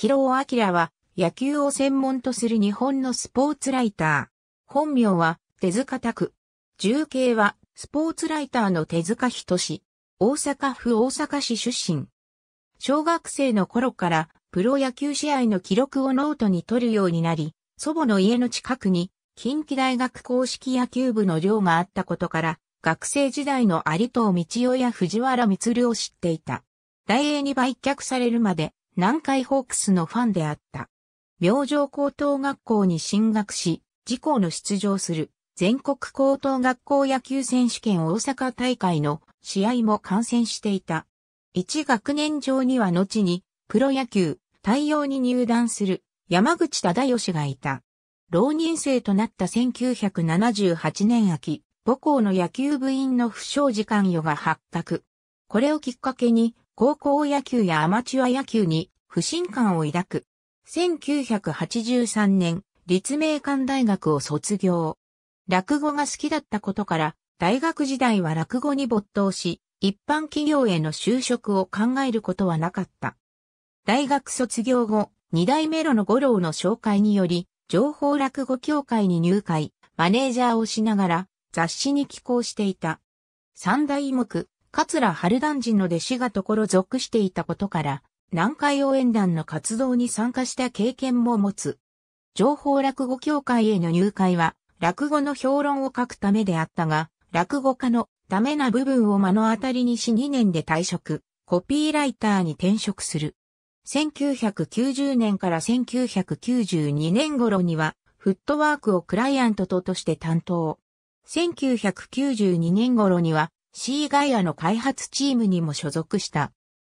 広尾明は野球を専門とする日本のスポーツライター。本名は手塚拓。重慶はスポーツライターの手塚仁大阪府大阪市出身。小学生の頃からプロ野球試合の記録をノートに取るようになり、祖母の家の近くに近畿大学公式野球部の寮があったことから、学生時代の有藤道夫や藤原光を知っていた。大英に売却されるまで南海ホークスのファンであった。明星高等学校に進学し、自校の出場する全国高等学校野球選手権大阪大会の試合も観戦していた。一学年上には後にプロ野球、対応に入団する山口忠義がいた。浪人生となった1978年秋、母校の野球部員の不祥事関与が発覚。これをきっかけに高校野球やアマチュア野球に不信感を抱く。1983年、立命館大学を卒業。落語が好きだったことから、大学時代は落語に没頭し、一般企業への就職を考えることはなかった。大学卒業後、二代目路の五郎の紹介により、情報落語協会に入会、マネージャーをしながら、雑誌に寄稿していた。三代目桂春団人の弟子がところ属していたことから、南海応援団の活動に参加した経験も持つ。情報落語協会への入会は、落語の評論を書くためであったが、落語家のダメな部分を目の当たりにし2年で退職、コピーライターに転職する。1990年から1992年頃には、フットワークをクライアントととして担当。1992年頃には、シーガイアの開発チームにも所属した。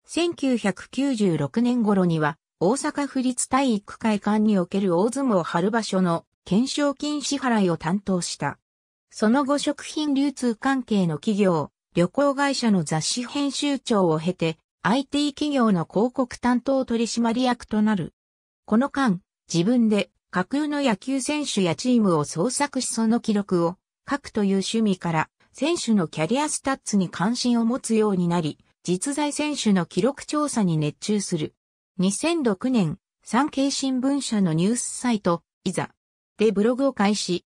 1996年頃には、大阪府立体育会館における大相撲春場所の検証金支払いを担当した。その後食品流通関係の企業、旅行会社の雑誌編集長を経て、IT 企業の広告担当取締役となる。この間、自分で架空の野球選手やチームを創作しその記録を書くという趣味から選手のキャリアスタッツに関心を持つようになり、実在選手の記録調査に熱中する。2006年、産経新聞社のニュースサイト、いざ、でブログを開始。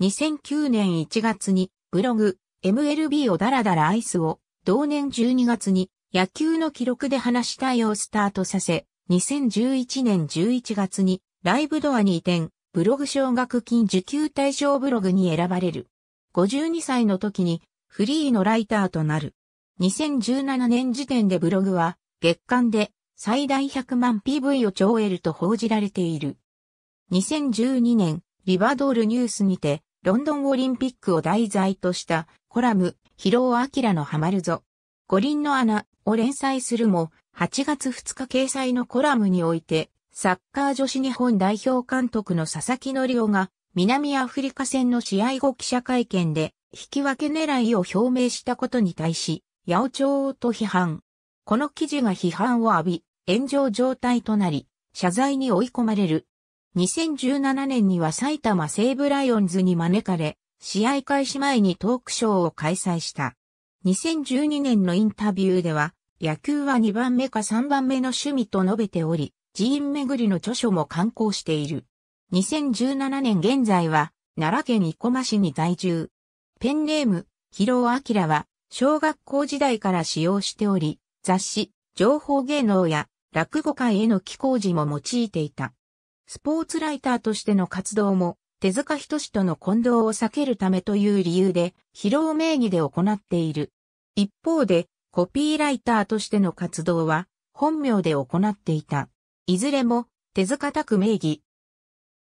2009年1月に、ブログ、MLB をダラダラアイスを、同年12月に、野球の記録で話したいをスタートさせ、2011年11月に、ライブドアに移転、ブログ奨学金受給対象ブログに選ばれる。52歳の時にフリーのライターとなる。2017年時点でブログは月間で最大100万 PV を超えると報じられている。2012年、リバドールニュースにて、ロンドンオリンピックを題材としたコラム、広尾明のハマるぞ。五輪の穴を連載するも、8月2日掲載のコラムにおいて、サッカー女子日本代表監督の佐々木則夫が南アフリカ戦の試合後記者会見で、引き分け狙いを表明したことに対し、八百長と批判。この記事が批判を浴び、炎上状態となり、謝罪に追い込まれる。2017年には埼玉西武ライオンズに招かれ、試合開始前にトークショーを開催した。2012年のインタビューでは、野球は2番目か3番目の趣味と述べており、寺院巡りの著書も刊行している。2017年現在は、奈良県生駒市に在住。ペンネーム、広尾明は、小学校時代から使用しており、雑誌、情報芸能や落語界への寄稿時も用いていた。スポーツライターとしての活動も、手塚人志との混同を避けるためという理由で、広尾名義で行っている。一方で、コピーライターとしての活動は、本名で行っていた。いずれも、手塚拓名義、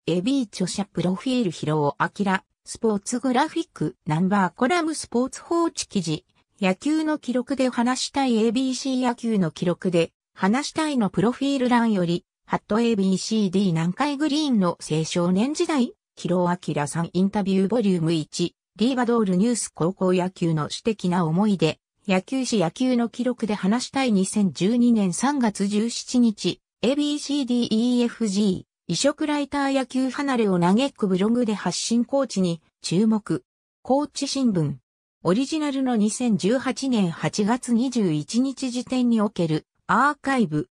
エビー著者プロフィール広尾明、スポーツグラフィック、ナンバーコラムスポーツ報知記事、野球の記録で話したい ABC 野球の記録で話したいのプロフィール欄より、ハット ABCD 南海グリーンの青少年時代、広尾明さんインタビューボリューム1、リーバドールニュース高校野球の私的な思い出、野球史野球の記録で話したい2012年3月17日、ABCDEFG 異色ライター野球離れを嘆くブログで発信コーチに注目。コーチ新聞。オリジナルの2018年8月21日時点におけるアーカイブ。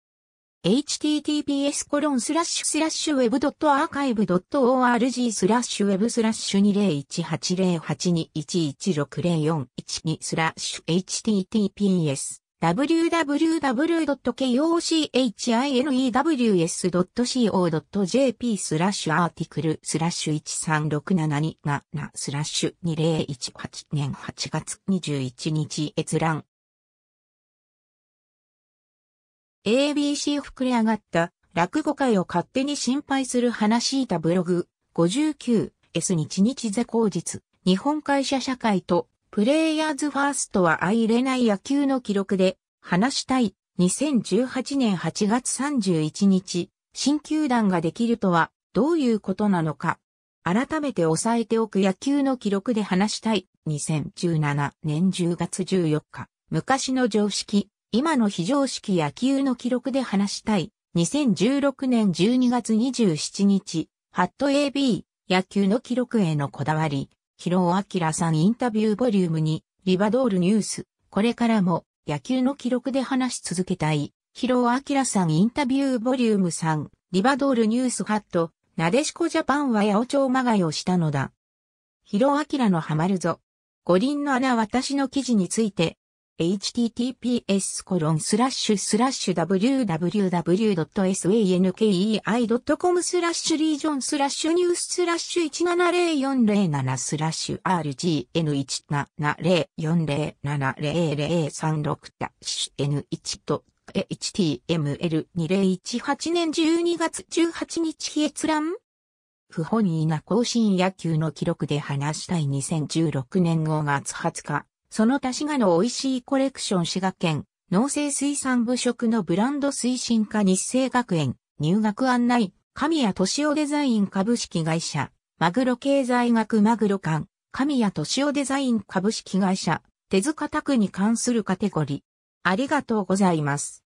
https コロンスラッシュスラッシュウェブドットアーカイブドット org スラッシュウェブスラッシュ20180821160412スラッシュ https w w w k o c h i n e e w s c o j p スラッシュアーティクルスラッシュ1367277スラッシュ2018年8月21日閲覧 ABC 膨れ上がった落語界を勝手に心配する話したブログ 59S 日日ゼ口ツ。日本会社社会とプレイヤーズファーストは相入れない野球の記録で、話したい。2018年8月31日、新球団ができるとは、どういうことなのか。改めて押さえておく野球の記録で話したい。2017年10月14日、昔の常識、今の非常識野球の記録で話したい。2016年12月27日、ハット AB、野球の記録へのこだわり。広尾明さんインタビューボリューム2、リバドールニュース。これからも野球の記録で話し続けたい。広尾明さんインタビューボリューム3、リバドールニュースハット、なでしこジャパンは八百長まがいをしたのだ。広尾明のハマるぞ。五輪の穴私の記事について、https コロンスラッシュスラッシュ www.sankei.com スラッシュリージョンスラッシュニューススラッシュ170407スラッシュ rgn1704070036 ダッシュ n1 と HTML2018 年12月18日閲覧不本意な更新野球の記録で話したい2016年5月20日その他滋賀の美味しいコレクション滋賀県、農政水産部食のブランド推進課日生学園、入学案内、神谷敏夫デザイン株式会社、マグロ経済学マグロ館、神谷敏夫デザイン株式会社、手塚拓に関するカテゴリー。ありがとうございます。